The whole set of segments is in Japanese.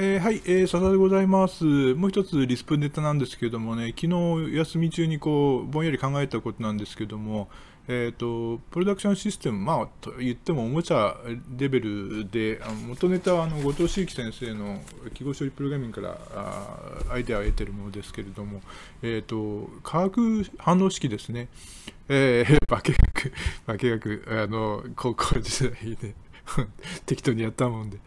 えー、はい、えー、笹でございます。もう一つリスプネタなんですけどもね、昨日休み中にこう、ぼんやり考えたことなんですけども、えー、と、プロダクションシステム、まあ、と言ってもおもちゃレベルで、元ネタはあの後藤茂樹先生の記号処理プログラミングからあアイデアを得ているものですけれども、えー、と、化学反応式ですね。えー、化学、化学、あの、高校時代で 適当にやったもんで。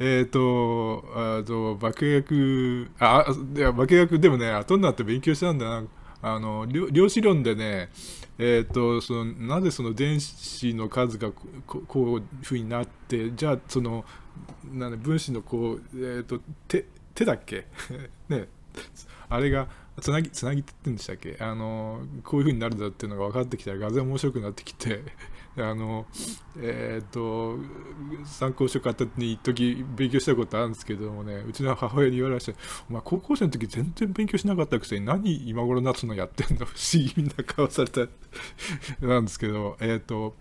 えっ、ー、と、あと、爆薬、あ、いや、爆薬、でもね、後になって勉強したんだな。あの、量子論でね、えっ、ー、と、その、なぜその電子の数がここういうふうになって、じゃあ、その、なん分子のこう、えっ、ー、と、手、手だっけ ね、あれが、つなぎ、つなぎって言ってんでしたっけあの、こういうふうになるんだっていうのが分かってきたら、がぜ面白くなってきてあのえー、っと参考書た時に一時勉強したことあるんですけどもねうちの母親に言われましたお前高校生の時全然勉強しなかったくせに何今頃夏のやってんの不思議な顔されたなんですけどえー、っと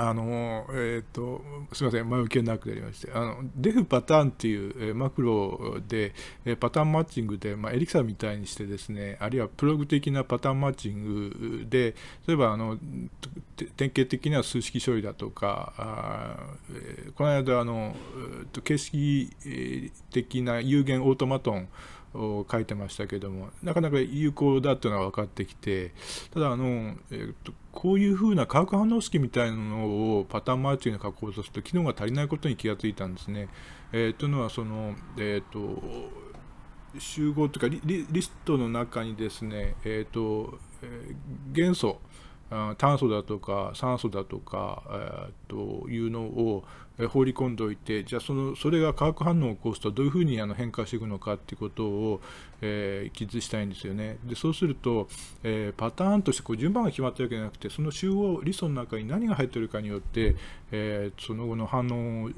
あのえーと、すみません、前きけなくなりまして、あのデフパターンっていう、えー、マクロで、えー、パターンマッチングで、まあ、エリクサみたいにしてですね、あるいはプログ的なパターンマッチングで、例えばあの典型的な数式処理だとか、あえー、この間あの、形式的な有限オートマトン書いてましたけどもなかなか有効だっていうのが分かってきてただあの、えっと、こういうふうな化学反応式みたいなのをパターンマーチングに加工すると機能が足りないことに気がついたんですね。えー、というのはその、えーと、集合というかリストの中にですね、えーと元素炭素だとか酸素だとか、えー、というのを放り込んでおいてじゃあそのそれが化学反応を起こすとどういうふうにあの変化していくのかっていうことを、えー、記述したいんですよね。でそうすると、えー、パターンとしてこう順番が決まってるわけじゃなくてその集合理想の中に何が入ってるかによって、えー、その後の反応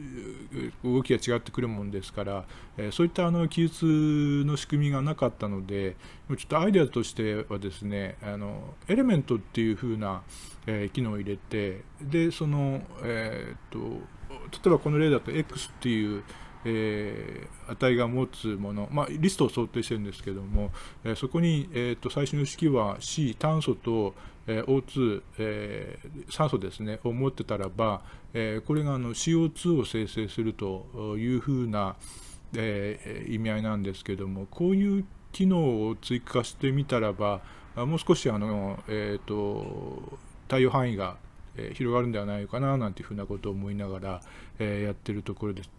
動きが違ってくるもんですから、えそういったあの記述の仕組みがなかったのでちょっとアイデアとしてはですねあのエレメントっていうふうな、えー、機能を入れてでその、えーっと、例えばこの例だと X っていうえー、値が持つもの、まあ、リストを想定してるんですけども、えー、そこに、えーと、最初の式は C 炭素と、え O2、えー、酸素ですねを持ってたらば、えこれがあの CO2 を生成するというふうな、え意味合いなんですけどもこういう機能を追加してみたらばもう少しあの、えーと、対応範囲が広がるんではないかななんていうふうなことを思いながら、えー、やってるところです。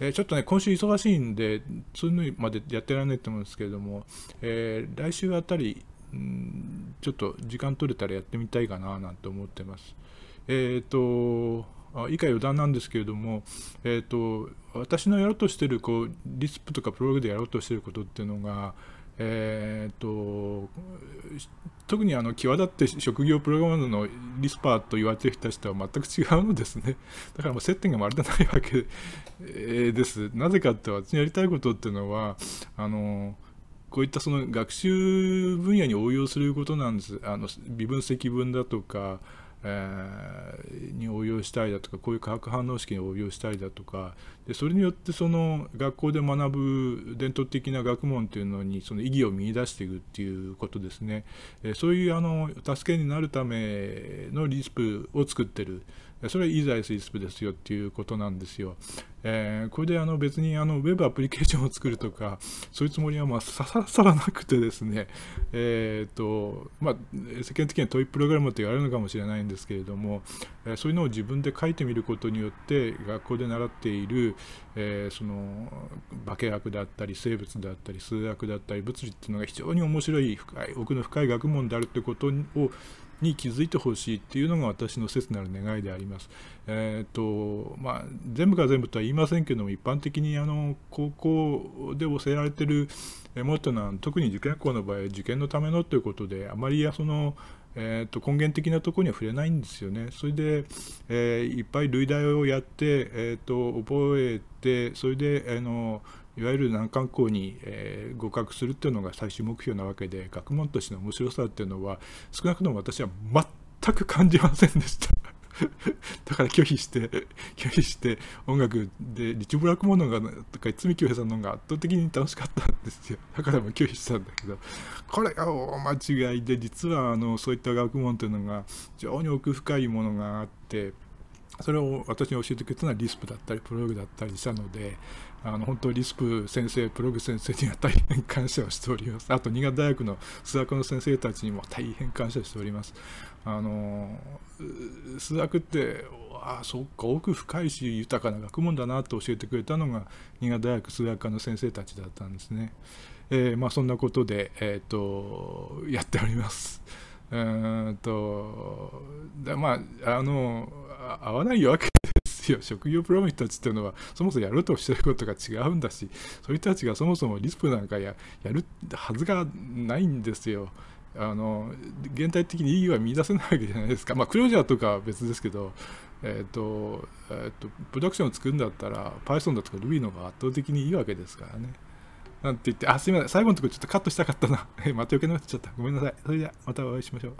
えー、ちょっとね、今週忙しいんで、そういうのまでやってられないと思うんですけれども、えー、来週あたり、んちょっと時間取れたらやってみたいかななんて思ってます。えっ、と、以下余談なんですけれども、えーと、私のやろうとしてるこうリスプとかプロローグでやろうとしてることっていうのが、えー、っと特にあの際立って職業プログラムのリスパーと言われてきた人は全く違うのですね だからもう接点がまるでないわけですなぜかって私にやりたいことっていうのはあのこういったその学習分野に応用することなんですあの微分積分だとかえー、に応用したいだとかこういう化学反応式に応用したりだとかでそれによってその学校で学ぶ伝統的な学問というのにその意義を見出していくっていうことですね、えそういうあの助けになるためのリスプを作ってるそれはイーザイスイスプですよっていうことなんですよ。えー、これであの別にあのウェブアプリケーションを作るとか、そういうつもりはまさらさらなくてですね、えーとまあ、世間的にはトイプログラムって言われるのかもしれないんですけれども、えそういうのを自分で書いてみることによって、学校で習っている、えー、その化学だったり、生物だったり、数学だったり、物理っていうのが非常に面白い深い、奥の深い学問であるってことをに気づいてほしいっていうのが私の切なる願いであります。えーとまあ、全部が全部とは言いませんけども一般的にあの高校で教えられてるもっとな特に受験校の場合受験のためのということであまりそのえー、と根源的なところには触れないんですよね。それで、えー、いっぱい類題をやって、えー、と覚えてそれであの、いわゆる難関校に、えー、合格するっていうのが最終目標なわけで学問としての面白さっていうのは少なくとも私は全く感じませんでした だから拒否して拒否して音楽でリチブラクモノがとか堤清恭平さんの方が圧倒的に楽しかったんですよだからもう拒否したんだけどこれが大間違いで実はあのそういった学問というのが非常に奥深いものがあってそれを私に教えてくれたのはリスプだったりプログだったりしたのであの本当リスプ先生プログ先生には大変感謝をしておりますあと新潟大学の数学の先生たちにも大変感謝しておりますあの数学ってあそっか奥深いし豊かな学問だなと教えてくれたのが新潟大学数学科の先生たちだったんですね、えー、まあ、そんなことで、えーと、とやっておりますとまああの合わないわけですよ職業プロの人たちっていうのはそもそもやろうとしてることが違うんだしそういう人たちがそもそもリスプなんかややるはずがないんですよ。あの現代的に意義は見出せないわけじゃないですか、まあ、クロージャーとかは別ですけど、えーとえーと、とプロダクションを作るんだったら Python だとか Ruby の方が圧倒的にいいわけですからね。なんて言って、あ、すいません。最後のところちょっとカットしたかったな。え、また余計なこと言っちゃった。ごめんなさい。それでは、またお会いしましょう。